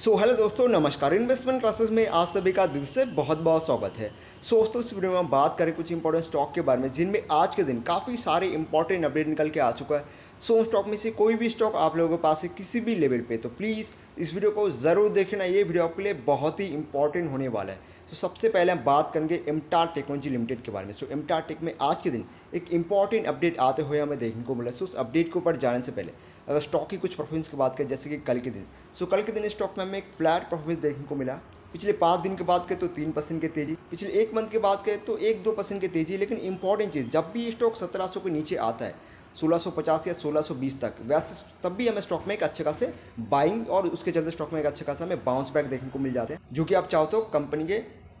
सो so, hello दोस्तों नमस्कार investment classes में आज सभी का दिल से बहुत बहुत स्वागत है सो so, दोस्तों इस वीडियो में हम बात करें कुछ इंपॉर्टेंट स्टॉक के बारे में जिनमें आज के दिन काफ़ी सारे इंपॉर्टेंट अपडेट निकल के आ चुका है सो so, स्टॉक में से कोई भी स्टॉक आप लोगों के पास है किसी भी लेवल पर तो प्लीज़ इस वीडियो को ज़रूर देखना ये वीडियो आपके लिए बहुत ही इंपॉर्टेंट होने वाला है तो so, सबसे पहले हम बात करेंगे एमटार टेक्नोलॉजी लिमिटेड के बारे में सो एमटार टेक में आज के दिन एक इंपॉर्टेंट अपडेट आते हुए हमें देखने को मिला सो उस अपडेट के ऊपर जाने से पहले अगर स्टॉक की कुछ परफॉर्मेंस की बात करें जैसे कि कल के दिन सो कल के दिन स्टॉक में हमें एक फ्लैट परफॉर्मेंस देखने को मिला पिछले पाँच दिन की बात करें तो तीन परसेंट की तेज़ी पिछले एक मंथ की बात करें तो एक दो परसेंट की तेज़ी लेकिन इंपॉर्टेंट चीज़ जब भी स्टॉक सत्रह सौ के नीचे आता है 1650 या 1620 तक वैसे तब भी हमें स्टॉक में एक अच्छे खासे बाइंग और उसके चलते स्टॉक में एक अच्छे खासा हमें बाउंस बैक देखने को मिल जाते हैं जो कि आप चाहते हो कंपनी के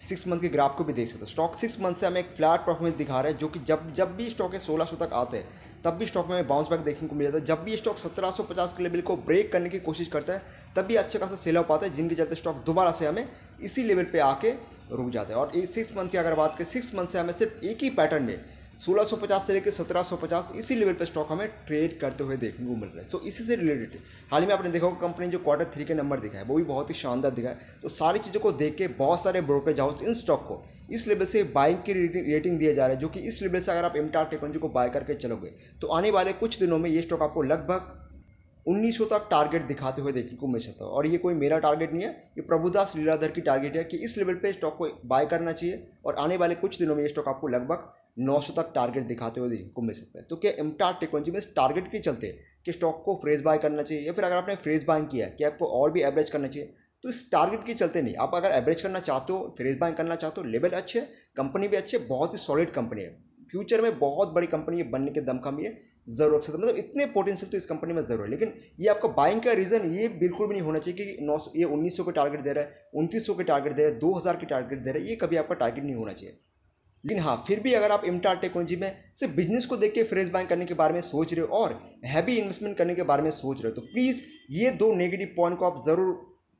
सिक्स मंथ के ग्राफ को भी देख सकते हो स्टॉक सिक्स मंथ से हमें एक फ्लैट परफॉर्मेंस दिखा रहा है जो कि जब जब भी स्टॉक है सोलह सौ तक आते हैं तब भी स्टॉक में बाउंस बैक देखने को मिल जाता है जब भी स्टॉक सत्रह सौ पचास के लेवल को ब्रेक करने की कोशिश करता है तब भी अच्छे खासा सेल हो पाता है जिनके चलते स्टॉक दोबारा से हमें इसी लेवल पर आके रुक जाता है और सिक्स मंथ की अगर बात करें सिक्स मंथ से हमें सिर्फ एक ही पैटर्न में 1650 से लेकर 1750 इसी लेवल पर स्टॉक हमें ट्रेड करते हुए देखने को मिल रहा है सो so, इसी से रिलेटेड हाल ही में आपने देखा होगा कंपनी जो क्वार्टर थ्री के नंबर है वो भी बहुत ही शानदार दिखा है तो सारी चीज़ों को देख के बहुत सारे ब्रोकरेज हाउस इन स्टॉक को इस लेवल से बाइंग की रेटिंग दिया जा रहा है जो कि इस लेवल से अगर आप एमटार टेक्नोलॉजी को बाय करके चलोगे तो आने वाले कुछ दिनों में ये स्टॉक आपको लगभग उन्नीस सौ तक टारगेट दिखाते हुए देखने को मिल सकता है और ये कोई मेरा टारगेट नहीं है ये प्रभुदास लीलाधर की टारगेट है कि इस लेवल पे स्टॉक को बाय करना चाहिए और आने वाले कुछ दिनों में ये स्टॉक आपको लगभग 900 तक टारगेट दिखाते हुए देखने को मिल सकता है तो क्या एमटार टेक्नोलॉजी में इस टारगेट के चलते कि स्टॉक को फ्रेज बाय करना चाहिए या फिर अगर आपने फ्रेज बाइंग किया है कि आपको और भी एवरेज करना चाहिए तो इस टारगेट के चलते नहीं आप अगर एवरेज करना चाहते हो फ्रेज बाइंग करना चाहते हो लेवल अच्छे है कंपनी भी अच्छी है बहुत ही सॉलिड कंपनी है फ्यूचर में बहुत बड़ी कंपनी बनने के दमखम ये जरूर रख सकता मतलब इतने पोटेंशियल तो इस कंपनी में जरूर है लेकिन ये आपका बाइंग का रीज़न ये बिल्कुल भी नहीं होना चाहिए कि नौ ये उन्नीस सौ के टारगेट दे रहा है उनतीस सौ के टारगेट दे रहा है दो हज़ार के टारगेट दे रहा है ये कभी आपका टारगेट नहीं होना चाहिए लेकिन हाँ फिर भी अगर आप इमटार टेक्नोलॉजी में सिर्फ बिजनेस को देख के फ्रेश बाइंग करने के बारे में सोच रहे हो और हैवी इन्वेस्टमेंट करने के बारे में सोच रहे हो तो प्लीज़ ये दो नेगेटिव पॉइंट को आप ज़रूर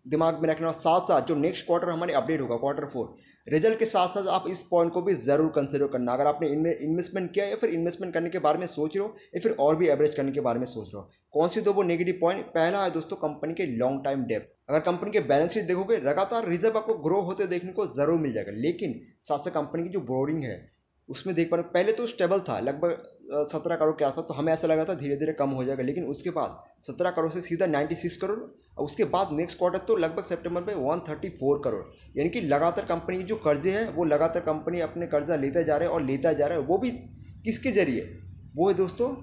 दिमाग में रखना और साथ साथ जो नेक्स्ट क्वार्टर हमारे अपडेट होगा क्वार्टर फोर रिजल्ट के साथ साथ आप इस पॉइंट को भी ज़रूर कंसिडर करना अगर आपने इनमें इन्वेस्टमेंट किया या फिर इन्वेस्टमेंट करने के बारे में सोच रहे हो या फिर और भी एवरेज करने के बारे में सोच रहे हो कौन सी दो वो नेगेटिव पॉइंट पहला है दोस्तों कंपनी के लॉन्ग टाइम डेप्थ अगर कंपनी के बैलेंस शीट देखोगे लगातार रिजर्व आपको ग्रो होते देखने को ज़रूर मिल जाएगा लेकिन साथ साथ कंपनी की जो बोर्डिंग है उसमें देख पा रहे पहले तो स्टेबल था लगभग सत्रह करोड़ के आसपास तो हमें ऐसा लगा था धीरे धीरे कम हो जाएगा लेकिन उसके बाद सत्रह करोड़ से सीधा नाइन्टी सिक्स करोड़ और उसके बाद नेक्स्ट क्वार्टर तो लगभग सेप्टेम्बर में वन थर्टी फोर करोड़ यानी कि लगातार कंपनी की जो कर्जे हैं वो लगातार कंपनी अपने कर्जा लेता जा रहे हैं और लेता जा रहा है वो भी किसके जरिए वो है दोस्तों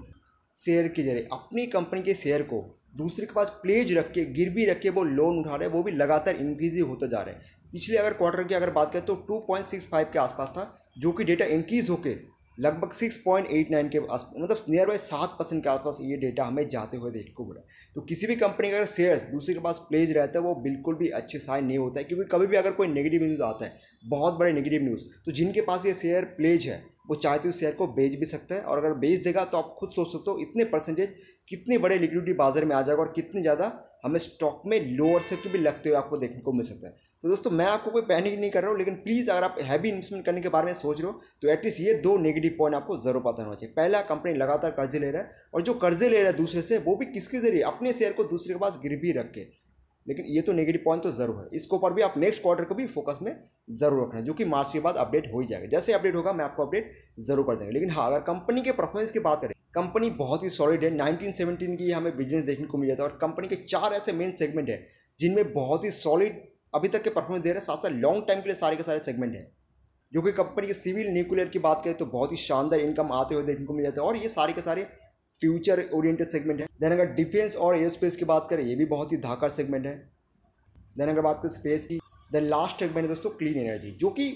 शेयर के जरिए अपनी कंपनी के शेयर को दूसरे के पास प्लेज रख के गिर भी रख के वो लोन उठा रहे हैं वो भी लगातार इंक्रीज ही होता जा रहा है पिछले अगर क्वार्टर की अगर बात करें तो टू पॉइंट सिक्स फाइव के आसपास था जो कि डेटा इंक्रीज होकर लगभग सिक्स पॉइंट एट नाइन के आस मतलब नियर बाई सात परसेंट के आसपास ये डेटा हमें जाते हुए देखने को मिला तो किसी भी कंपनी का अगर शेयर्स दूसरे के पास प्लेज रहता है वो बिल्कुल भी अच्छे साइन नहीं होता है क्योंकि कभी भी अगर कोई नेगेटिव न्यूज़ आता है बहुत बड़े नेगेटिव न्यूज़ तो जिनके पास ये शेयर प्लेज है वो चाहे तो उस शेयर को बेच भी सकता है और अगर बेच देगा तो आप खुद सोच सकते हो इतने परसेंटेज कितने बड़े लिक्विडिटी बाजार में आ जाएगा और कितने ज़्यादा हमें स्टॉक में लोअर से भी लगते हुए आपको देखने को मिल सकता है तो दोस्तों मैं आपको कोई पैनिक नहीं कर रहा हूँ लेकिन प्लीज़ अगर आप हैवी इन्वेस्टमेंट करने के बारे में सोच रहे हो तो एटलीस्ट ये दो नेगेटिव पॉइंट आपको जरूर पता होना चाहिए पहला कंपनी लगातार कर्जे ले रहा है और जो कर्जे ले रहा है दूसरे से वो भी किसके जरिए अपने शेयर को दूसरे के पास गिरवी रख के लेकिन ये तो नेगेटिव पॉइंट तो जरूर है इसके ऊपर भी आप नेक्स्ट क्वार्टर को भी फोकस में जरूर रखना जो कि मार्च के बाद अपडेट हो ही जाएगा जैसे अपडेट होगा मैं आपको अपडेट जरूर कर देंगे लेकिन हाँ अगर कंपनी के परफॉर्मेंस की बात करें कंपनी बहुत ही सॉलिड है 1917 की हमें बिजनेस देखने को मिल जाता है और कंपनी के चार ऐसे मेन सेगमेंट है जिनमें बहुत ही सॉलिड अभी तक के परफॉर्मेंस दे रहे हैं साथ साथ लॉन्ग टाइम के लिए सारे के सारे सेगमेंट हैं जो कि कंपनी के सिविल न्यूक्लियर की बात करें तो बहुत ही शानदार इनकम आते हुए देखने को मिल जाता है और ये सारे के सारे फ्यूचर ओरिएंटेड सेगमेंट है देन अगर डिफेंस और एयर स्पेस की बात करें ये भी बहुत ही धाकर सेगमेंट है देन अगर बात करें स्पेस की देन लास्ट सेगमेंट है दोस्तों क्लीन एनर्जी जो कि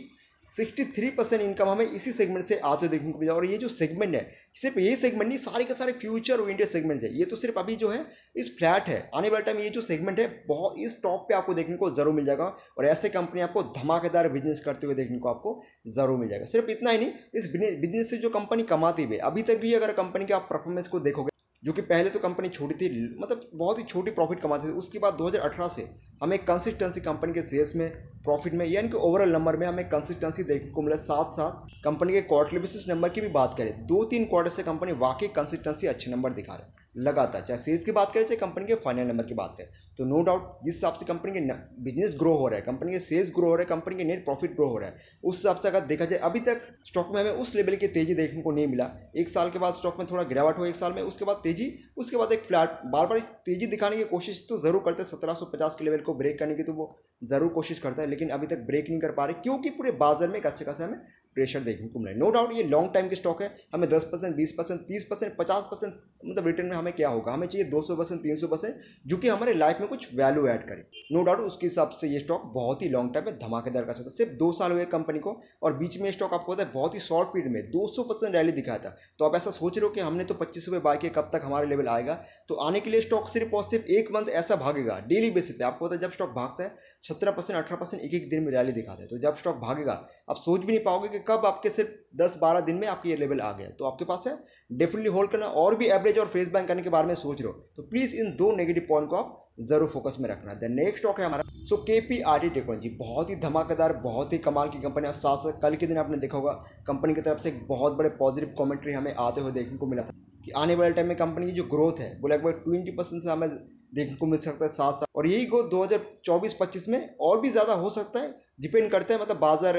सिक्सटी थ्री परसेंट इनकम हमें इसी सेगमेंट से आते देखने को मिला और ये जो सेगमेंट है सिर्फ ये सेगमेंट नहीं सारे के सारे फ्यूचर ओरिएंटेड सेगमेंट है ये तो सिर्फ अभी जो है इस फ्लैट है आने वाले टाइम ये जो सेगमेंट है बहुत इस टॉप पे आपको देखने को जरूर मिल जाएगा और ऐसे कंपनी आपको धमाकेदार बिजनेस करते हुए देखने को आपको जरूर मिल जाएगा सिर्फ इतना ही नहीं इस बिजनेस से जो कंपनी कमाती हुई अभी तक भी अगर कंपनी के आप परफॉर्मेंस को देखोगे जो कि पहले तो कंपनी छोटी थी मतलब बहुत ही छोटी प्रॉफिट कमाती थी उसके बाद 2018 से हमें कंसिस्टेंसी कंपनी के सेल्स में प्रॉफिट में यानी कि ओवरऑल नंबर में हमें कंसिस्टेंसी देखने को मिला साथ साथ कंपनी के क्वार्टरली बेसिस नंबर की भी बात करें दो तीन क्वार्टर से कंपनी वाकई कंसिस्टेंसी अच्छे नंबर दिखा रहे लगातार चाहे सेल्स की बात करें चाहे कंपनी के फाइनल नंबर की बात करें तो नो डाउट जिस हिसाब से कंपनी के बिजनेस ग्रो हो रहा है कंपनी के सेल्स ग्रो हो रहा है कंपनी के नेट प्रॉफिट ग्रो हो रहा है उस हिसाब से अगर देखा जाए अभी तक स्टॉक में हमें उस लेवल की तेजी देखने को नहीं मिला एक साल के बाद स्टॉक में थोड़ा गिरावट हुआ एक साल में उसके बाद तेजी उसके बाद एक फ्लैट बार बार तेजी दिखाने की कोशिश तो जरूर करते हैं सत्रह के लेवल को को ब्रेक करने की तो वो ज़रूर कोशिश करता है लेकिन अभी तक ब्रेक नहीं कर पा रहे क्योंकि पूरे बाजार में एक अच्छे खासा हमें प्रेशर देखने को मिला नो डाउट ये लॉन्ग टाइम के स्टॉक है हमें दस परसेंट बीस परसेंट तीस परसेंट पचास परसेंट मतलब रिटर्न में हमें क्या होगा हमें चाहिए दो सौ परसेंट तीन सौ परसेंट जो कि हमारे लाइफ में कुछ वैल्यू ऐड करे नो डाउट उसके हिसाब से ये स्टॉक बहुत ही लॉन्ग टाइम में धमाकेदार का था सिर्फ दो साल हुए कंपनी को और बीच में स्टॉक आपको पता है बहुत ही शॉर्ट पीरियड में दो सौ परसेंट रैली दिखाया था तो आप ऐसा सोच रहे हो कि हमने तो पच्चीस रुपये बाय किया कब तक हमारे लेवल आएगा तो आने के लिए स्टॉक सिर्फ और सिर्फ एक मंथ ऐसा भागेगा डेली बेसिस पे आपको पता है जब स्टॉक भागता है सत्रह परसेंट अठारह परसेंट एक एक दिन में रैली दिखाता है तो जब स्टॉक भागेगा आप सोच भी नहीं पाओगे कि कब आपके सिर्फ दस बारह दिन में आपके ये लेवल आ गया तो आपके पास है डेफिनेटली होल्ड करना और भी एवरेज और फेस बैंक करने के बारे में सोच रहे हो तो प्लीज़ इन दो नेगेटिव पॉइंट को आप जरूर फोकस में रखना देन नेक्स्ट स्टॉक है हमारा सो के पी आर टी टेक्नोलॉजी बहुत ही धमाकेदार बहुत ही कमाल की कंपनी और साथ साथ कल के दिन आपने देखा होगा कंपनी की तरफ से एक बहुत बड़े पॉजिटिव कमेंट्री हमें आते हुए देखने को मिला था कि आने वाले टाइम में कंपनी की जो ग्रोथ है वो लगभग ट्वेंटी परसेंट से हमें देखने को मिल सकता है साथ साथ और यही ग्रोथ चौबीस पच्चीस में और भी ज़्यादा हो सकता है डिपेंड करता है मतलब बाजार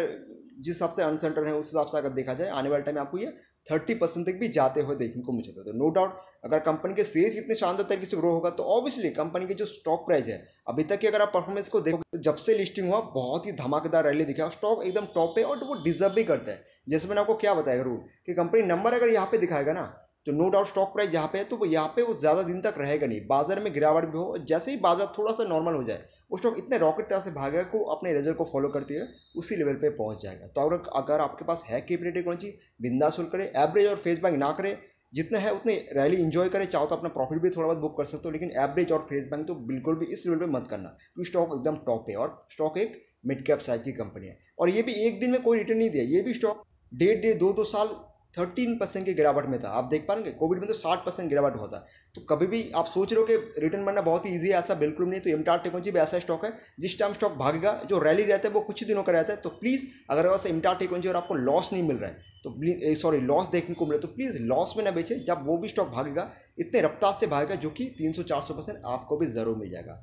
जिस हिसाब से अर्न सेंटर है उस हिसाब से अगर देखा जाए आने वाले टाइम आपको ये थर्टी परसेंट तक भी जाते हुए देखने को मुझे देते तो नो डाउट अगर कंपनी के सेल्स इतने शानदार तरीके से ग्रो होगा तो ऑब्वियसली कंपनी के जो स्टॉक प्राइस है अभी तक की अगर आप परफॉर्मेंस को देखो तो जब से लिस्टिंग हुआ बहुत ही धमाकेदार रैली दिखा स्टॉक एकदम टॉप है और वो डिजर्व भी करता है जैसे मैंने आपको क्या बताया रूल कि कंपनी नंबर अगर यहाँ पे दिखाएगा ना तो नो डाउट स्टॉक प्राइस यहाँ पे है तो वो यहाँ पे वो ज़्यादा दिन तक रहेगा नहीं बाजार में गिरावट भी हो जैसे ही बाजार थोड़ा सा नॉर्मल हो जाए वो स्टॉक इतने रॉकेट तरह से भागेगा को अपने रिजल्ट को फॉलो करते हुए उसी लेवल पे पहुंच जाएगा तो अगर अगर आपके पास है केपीटी टेक्नोलॉजी बिंदास होल्ड करें एवरेज और फेस बैंक ना करें जितना है उतने रैली इंजॉय करें चाहो तो अपना प्रॉफिट भी थोड़ा बहुत बुक कर सकते हो लेकिन एवरेज और फेस बैंक तो बिल्कुल भी इस लेवल पर मत करना क्योंकि स्टॉक एकदम टॉप है और स्टॉक एक मिड कैप साइज की कंपनी है और ये भी एक दिन में कोई रिटर्न नहीं दिया ये भी स्टॉक डेढ़ डेढ़ दो दो साल थर्टीन परसेंट की गिरावट में था आप देख पा रहे कोविड में तो साठ परसेंट गिरावट हुआ था तो कभी भी आप सोच रहे हो कि रिटर्न बनना बहुत ही ईजी है ऐसा बिल्कुल नहीं तो एम टार टेक्नोलॉजी भी ऐसा स्टॉक है जिस टाइम स्टॉक भागेगा जो रैली रहता है वो कुछ ही दिनों का रहता है तो प्लीज़ अगर वैसे एम टार टेक्नोलॉजी और आपको लॉस नहीं मिल रहा है तो सॉरी लॉस देखने को मिले तो प्लीज़ लॉस में ना बेचे जब वो भी स्टॉक भागेगा इतने रफ्तार से भागेगा जो कि तीन सौ चार सौ परसेंट आपको भी ज़रूर मिल जाएगा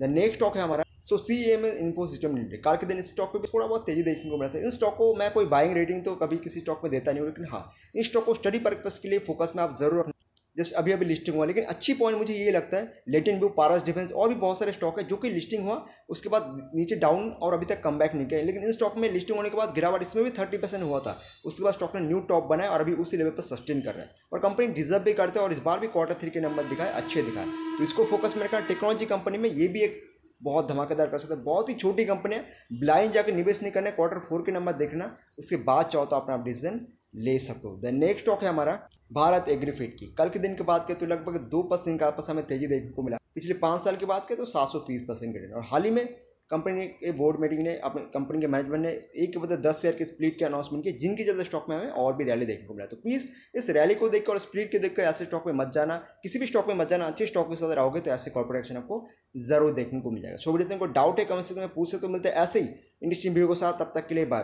द नेक्स्ट स्टॉक है हमारा सो सी ए में इनको सिस्टम लिमिटेड कल के दिन इस स्टॉक में थोड़ा बहुत तेजी देखने को मिला था इन स्टॉक को मैं कोई बाइंग रेटिंग तो कभी किसी स्टॉक में देता नहीं हूँ लेकिन हाँ इन स्टॉक को स्टडी पर्पज के लिए फोकस में आप जरूर रखना जस्ट अभी अभी लिस्टिंग हुआ लेकिन अच्छी पॉइंट मुझे ये लगता है लेटिन ब्यू पारस डिफेंस और भी बहुत सारे स्टॉक है जो कि लिस्टिंग हुआ उसके बाद नीचे डाउन और अभी तक कम बैक नहीं किया लेकिन इन स्टॉक में लिस्टिंग होने के बाद गिरावट इसमें भी थर्टी परसेंट हुआ था उसके बाद स्टॉक ने न्यू टॉप बनाया और अभी उसी लेवल पर सस्टेन कर रहा है और कंपनी डिजर्व भी करते हैं और इस बार भी क्वार्टर थ्री के नंबर दिखाए अच्छे दिखाए तो इसको फोकस में रखना टेक्नोलॉजी कंपनी में ये भी एक बहुत धमाकेदार कर सकते हैं बहुत ही छोटी है ब्लाइंड जाकर निवेश नहीं करना क्वार्टर फोर के नंबर देखना उसके बाद चाहो तो अपना आप डिसीजन ले सकते हो देन नेक्स्ट स्टॉक है हमारा भारत एग्रीफिट की कल के दिन की बात करें तो लगभग दो परसेंट का आपस हमें तेजी देखने को मिला पिछले पाँच साल की बात करें तो सात सौ तीस परसेंट और हाल ही में कंपनी के बोर्ड मीटिंग ने अपने कंपनी के मैनेजमेंट ने एक के बदले दस शेयर के स्प्लिट के अनाउंसमेंट किए जिनके चलते स्टॉक में हमें और भी रैली देखने को मिला तो प्लीज़ इस रैली को देखकर और स्प्लिट के देखकर ऐसे स्टॉक में मत जाना किसी भी स्टॉक में मत जाना अच्छे स्टॉक के साथ रहोगे तो ऐसे कॉर्पोरेट एक्शन आपको जरूर देखने को मिल जाएगा सो जितने को डाउट है कम से कम पूछ सकते तो मिलते ऐसे ही इंडस्ट्री वीडियो के साथ तब तक के लिए बाय